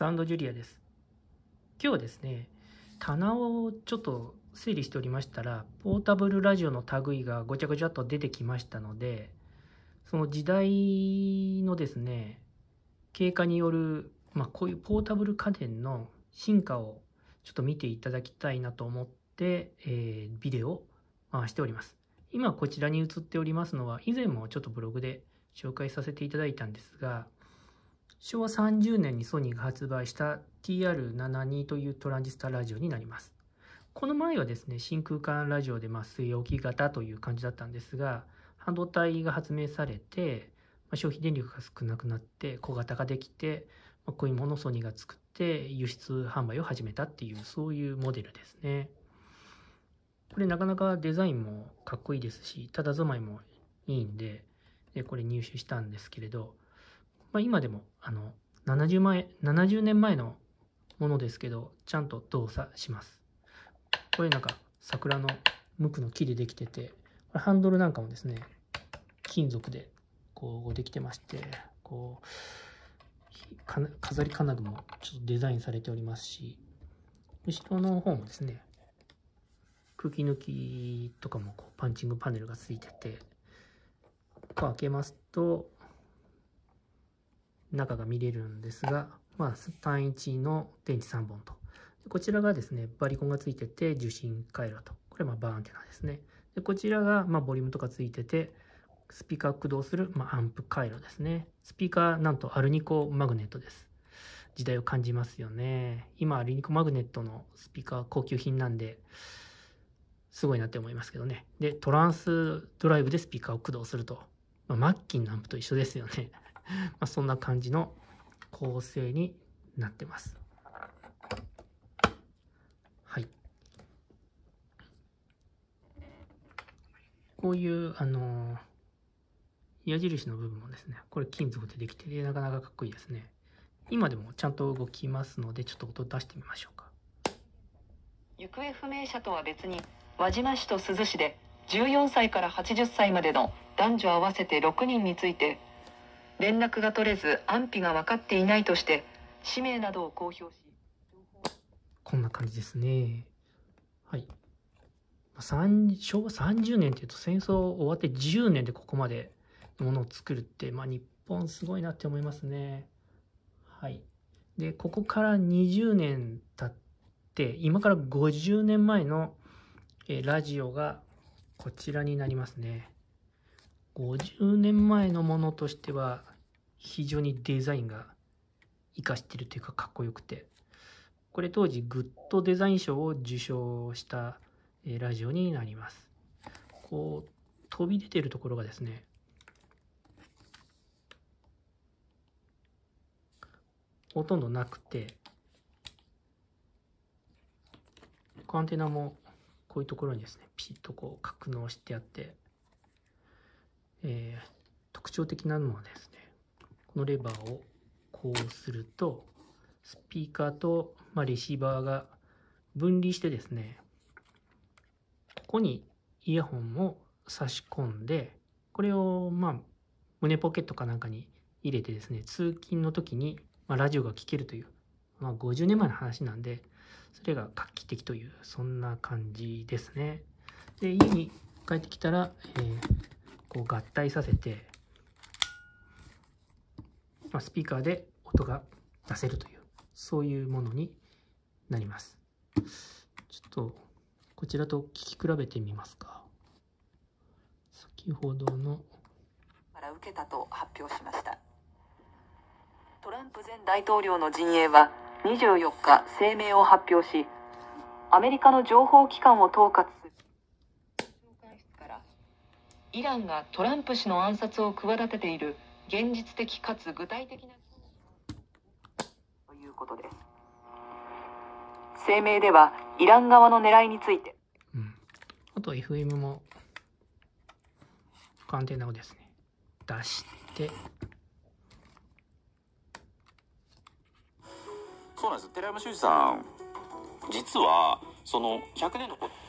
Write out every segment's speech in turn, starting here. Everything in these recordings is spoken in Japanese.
サンドジュリアです。今日はですね、棚をちょっと整理しておりましたら、ポータブルラジオの類がごちゃごちゃっと出てきましたので、その時代のですね、経過による、まあ、こういうポータブル家電の進化をちょっと見ていただきたいなと思って、えー、ビデオを回しております。今こちらに映っておりますのは、以前もちょっとブログで紹介させていただいたんですが、昭和30年にソニーが発売した TR72 というトランジスタラジオになります。この前はですね、真空管ラジオでま据え置き型という感じだったんですが、半導体が発明されて、ま消費電力が少なくなって小型ができて、まこういうものをソニーが作って輸出販売を始めたっていう、そういうモデルですね。これなかなかデザインもかっこいいですし、ただ住まいもいいんで、でこれ入手したんですけれど、まあ、今でもあの、70前、70年前のものですけど、ちゃんと動作します。これなんか桜の無垢の木でできてて、これハンドルなんかもですね、金属でこうできてまして、こう、飾り金具もちょっとデザインされておりますし、後ろの方もですね、空気抜きとかもこうパンチングパネルがついてて、ここ開けますと、中が見れるんですが、まあ、単1の電池3本と。こちらがですね、バリコンがついてて受信回路と。これはまバーンテナですね。でこちらがまボリュームとかついてて、スピーカー駆動する、まあ、アンプ回路ですね。スピーカー、なんとアルニコマグネットです。時代を感じますよね。今、アルニコマグネットのスピーカー高級品なんで、すごいなって思いますけどね。で、トランスドライブでスピーカーを駆動すると。まあ、マッキンのアンプと一緒ですよね。まあ、そんな感じの構成になってます。はい。こういう、あのー、矢印の部分もですね、これ金属でできてて、なかなかかっこいいですね。今でもちゃんと動きますので、ちょっと音出してみましょうか。行方不明者とは別に、輪島市と珠洲市で、14歳から80歳までの男女合わせて6人について、連絡が取れず安否が分かっていないとして氏名などを公表しこんな感じですねはい昭和30年っていうと戦争終わって10年でここまでのものを作るって、まあ、日本すごいなって思いますねはいでここから20年経って今から50年前のラジオがこちらになりますね50年前のものとしては非常にデザインが活かしてるというかかっこよくてこれ当時グッドデザイン賞を受賞したラジオになりますこう飛び出てるところがですねほとんどなくてアンテナもこういうところにですねピシッとこう格納してあってえー、特徴的なのはですねこのレバーをこうするとスピーカーと、まあ、レシーバーが分離してですねここにイヤホンを差し込んでこれをまあ胸ポケットかなんかに入れてですね通勤の時に、まあ、ラジオが聴けるという、まあ、50年前の話なんでそれが画期的というそんな感じですねで家に帰ってきたら、えーこう合体させて、まあ、スピーカーで音が出せるという、そういうものになります。ちょっと、こちらと聞き比べてみますか。先ほどの。から受けたと発表しました。トランプ前大統領の陣営は24日声明を発表し、アメリカの情報機関を統括する。イランがトランプ氏の暗殺を企てている現実的かつ具体的なということです声明ではイラン側の狙いについて、うん、あと FM も不定なこですね出してそうなんです寺山修司さん実はその100年のこと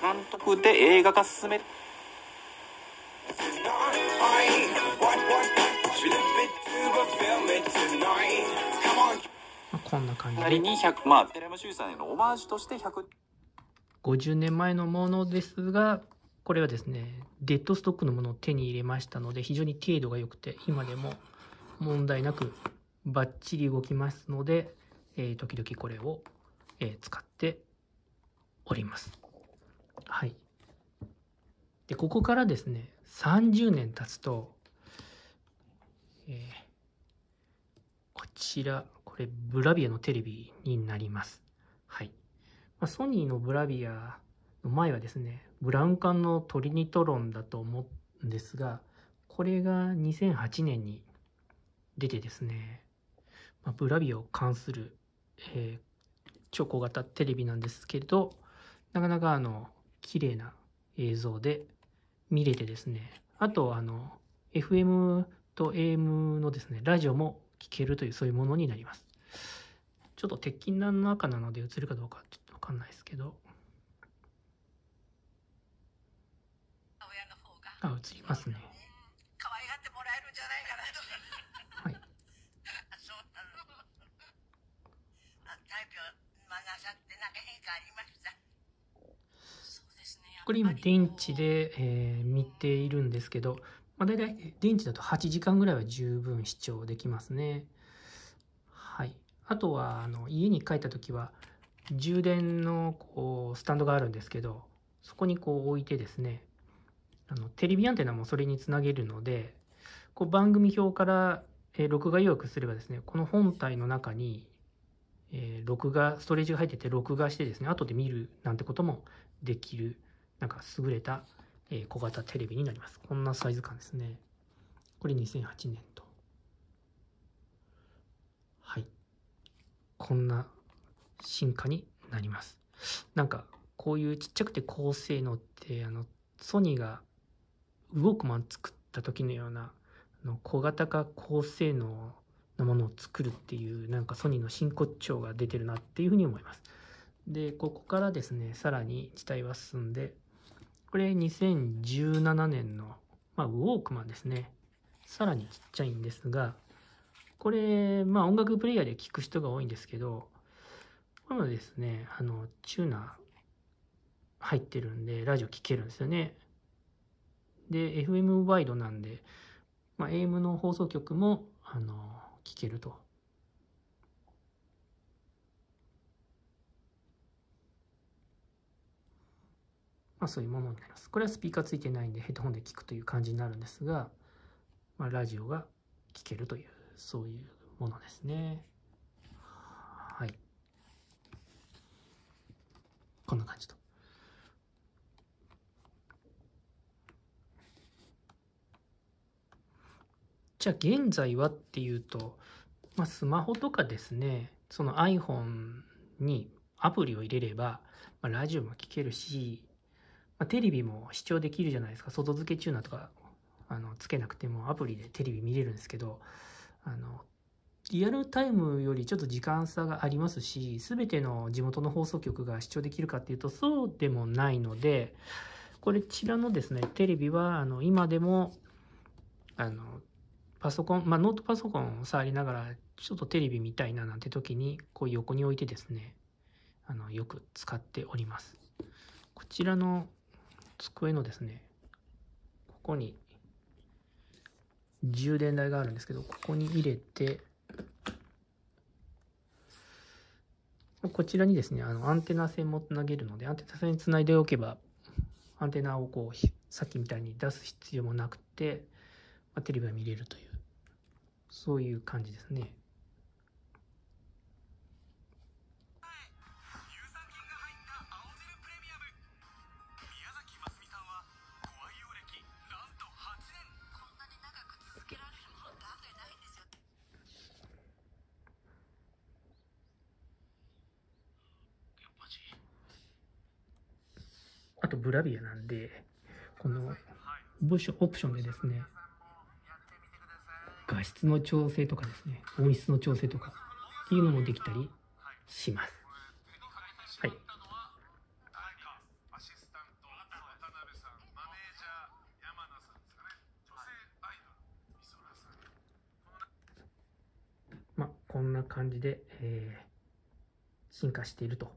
監督で映画化進めこんな感じで。にまあ寺山修さんへのオマージュとして5 0年前のものですがこれはですねデッドストックのものを手に入れましたので非常に程度が良くて今でも問題なくバッチリ動きますのでえー、時々これを、えー、使っております。はい。で、ここからですね、30年経つと、えー、こちら、これ、ブラビアのテレビになります。はい。まあ、ソニーのブラビアの前はですね、ブラウン管のトリニトロンだと思うんですが、これが2008年に出てですね、まあ、ブラビアを関するえー、超小型テレビなんですけれど、なかなかあの、綺麗な映像で見れてですね、あとあの、FM と AM のですね、ラジオも聴けるというそういうものになります。ちょっと鉄筋の中なので映るかどうかちょっとわかんないですけど。あ、映りますね。これ今電池で、えー、見ているんですけど、まあ、大体電池だと8時間ぐらいは十分視聴できますね。はい、あとはあの家に帰った時は充電のこうスタンドがあるんですけどそこにこう置いてですねあのテレビアンテナもそれにつなげるのでこう番組表から、えー、録画予約すればですねこの本体の中に、えー、録画ストレージが入ってて録画してですね後で見るなんてこともできるなんか優れた小型テレビになります。こんなサイズ感ですね。これ2008年と。はい。こんな進化になります。なんか、こういうちっちゃくて高性能って、あの、ソニーがウォークマン作った時のような、あの小型化高性能なものを作るっていう、なんかソニーの真骨頂が出てるなっていうふうに思います。で、ここからですね、さらに時代は進んで、これ2017年の、まあ、ウォークマンですね。さらにちっちゃいんですが、これ、まあ音楽プレイヤーで聴く人が多いんですけど、これもですね、あの、チューナー入ってるんで、ラジオ聴けるんですよね。で、FM ワイドなんで、まあ、AM の放送局も、あの、聴けると。まあ、そういうものになります。これはスピーカーついてないんでヘッドホンで聞くという感じになるんですが、まあ、ラジオが聞けるというそういうものですね。はい。こんな感じと。じゃあ現在はっていうと、まあ、スマホとかですねその iPhone にアプリを入れれば、まあ、ラジオも聴けるしまあ、テレビも視聴できるじゃないですか外付けチューナーとかあのつけなくてもアプリでテレビ見れるんですけどあのリアルタイムよりちょっと時間差がありますし全ての地元の放送局が視聴できるかっていうとそうでもないのでこれちらのですねテレビはあの今でもあのパソコン、まあ、ノートパソコンを触りながらちょっとテレビ見たいななんて時にこう横に置いてですねあのよく使っておりますこちらの机のですね、ここに充電台があるんですけど、ここに入れて、こちらにですね、あのアンテナ線もつなげるので、アンテナ線につないでおけば、アンテナをこう、さっきみたいに出す必要もなくて、まあ、テレビが見れるという、そういう感じですね。あとブラビアなんで、このオプションでですね、画質の調整とかですね、音質の調整とかっていうのもできたりします。はい。まあ、こんな感じで、えー、進化していると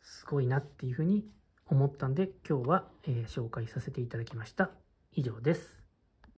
すごいなっていうふうに思ったんで今日は、えー、紹介させていただきました。以上です。